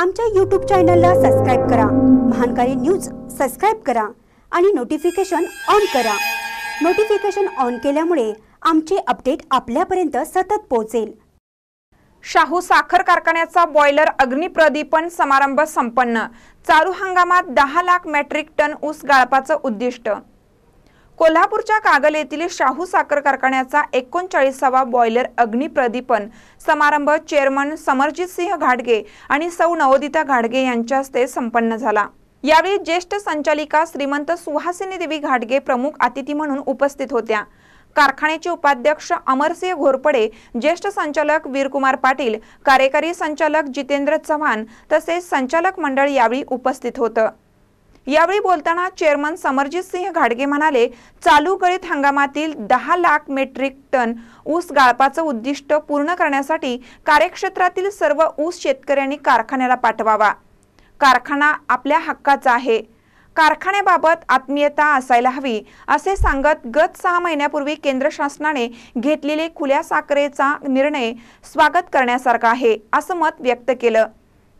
आमच्या यूट्यूब चॅनलला सबस्क्राईब करा महानकारी न्यूज सबस्क्राईब करा आणि नोटिफिकेशन ऑन करा नोटिफिकेशन ऑन केल्यामुळे आमचे अपडेट आपल्यापर्यंत सतत पोहोचेल शाहू साखर कारखान्याचा बॉयलर अग्निप्रदीपन समारंभ संपन्न चालू हंगामात दहा लाख मेट्रिक टन ऊस गाळपाचं उद्दिष्ट कोल्हापूरच्या कागल येथील शाहू साखर कारखान्याचा एकोणचाळीसावा बॉयलर अग्निप्रदीपन समारंभ चेअरमन समरजित सिंह घाडगे आणि सौ नवोदिता घाडगे यांच्या हस्ते संपन्न झाला यावेळी ज्येष्ठ संचालिका श्रीमंत सुहासिनी देवी घाटगे प्रमुख अतिथी म्हणून उपस्थित होत्या कारखान्याचे उपाध्यक्ष अमरसिंह घोरपडे ज्येष्ठ संचालक वीरकुमार पाटील कार्यकारी संचालक जितेंद्र चव्हाण तसेच संचालक मंडळ यावेळी उपस्थित होतं यावेळी बोलताना चेअरमन समरजित सिंह घाडगे म्हणाले चालू गळीत हंगामातील दहा लाख मेट्रिक टन ऊस गाळपाचं उद्दिष्ट पूर्ण करण्यासाठी कार्यक्षेत्रातील सर्व ऊस शेतकऱ्यांनी कारखान्याला पाठवावा कारखाना आपल्या हक्काचा आहे कारखान्याबाबत आत्मीयता असायला हवी असे सांगत गत सहा महिन्यापूर्वी केंद्र शासनाने घेतलेले खुल्या साखरेचा निर्णय स्वागत करण्यासारखा आहे असं मत व्यक्त केलं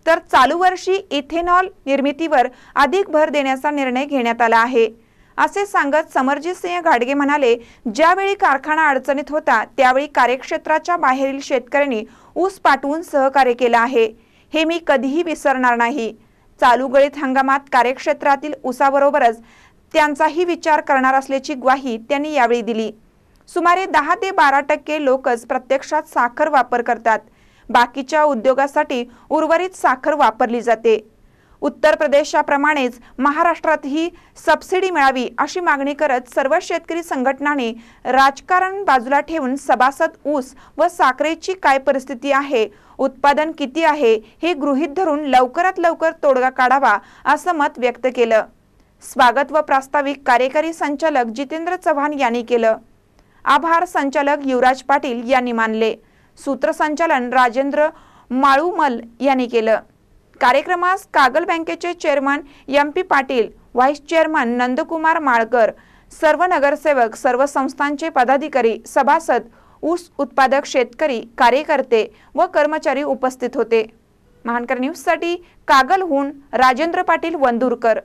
तर चालू वर्षी इथेनॉल निर्मितीवर अधिक भर देण्याचा निर्णय घेण्यात आला आहे असे सांगत समरजित सिंह घाडगे म्हणाले ज्यावेळी कारखाना अडचणीत होता त्यावेळी कार्यक्षेत्राच्या बाहेरील शेतकऱ्यांनी ऊस पाठवून सहकार्य केलं आहे हे मी कधीही विसरणार नाही चालू गळीत हंगामात कार्यक्षेत्रातील ऊसाबरोबरच त्यांचाही विचार करणार असल्याची ग्वाही त्यांनी यावेळी दिली सुमारे दहा ते बारा टक्के लोकच प्रत्यक्षात साखर वापर करतात बाकीच्या उद्योगासाठी उर्वरित साखर वापरली जाते उत्तर प्रदेशाप्रमाणेच महाराष्ट्रातही सबसिडी मिळावी अशी मागणी करत सर्व शेतकरी संघटनाने राजकारण बाजूला ठेवून सभासद ऊस व साखरेची काय परिस्थिती आहे उत्पादन किती आहे हे गृहीत धरून लवकरात लवकर तोडगा काढावा असं मत व्यक्त केलं स्वागत व प्रास्ताविक कार्यकारी संचालक जितेंद्र चव्हाण यांनी केलं आभार संचालक युवराज पाटील यांनी मानले सूत्रसंचालन राजेंद्र माळूमल यांनी केलं कार्यक्रमास कागल बँकेचे chairman M P Patil vice chairman Nandkumar Malkar सर्व नगरसेवक सर्व संस्थांचे पदाधिकारी सभासद ऊस उत्पादक शेतकरी कार्यकर्ते व कर्मचारी उपस्थित होते महानकर न्यूजसाठी कागलहून राजेंद्र पाटील वंदूरकर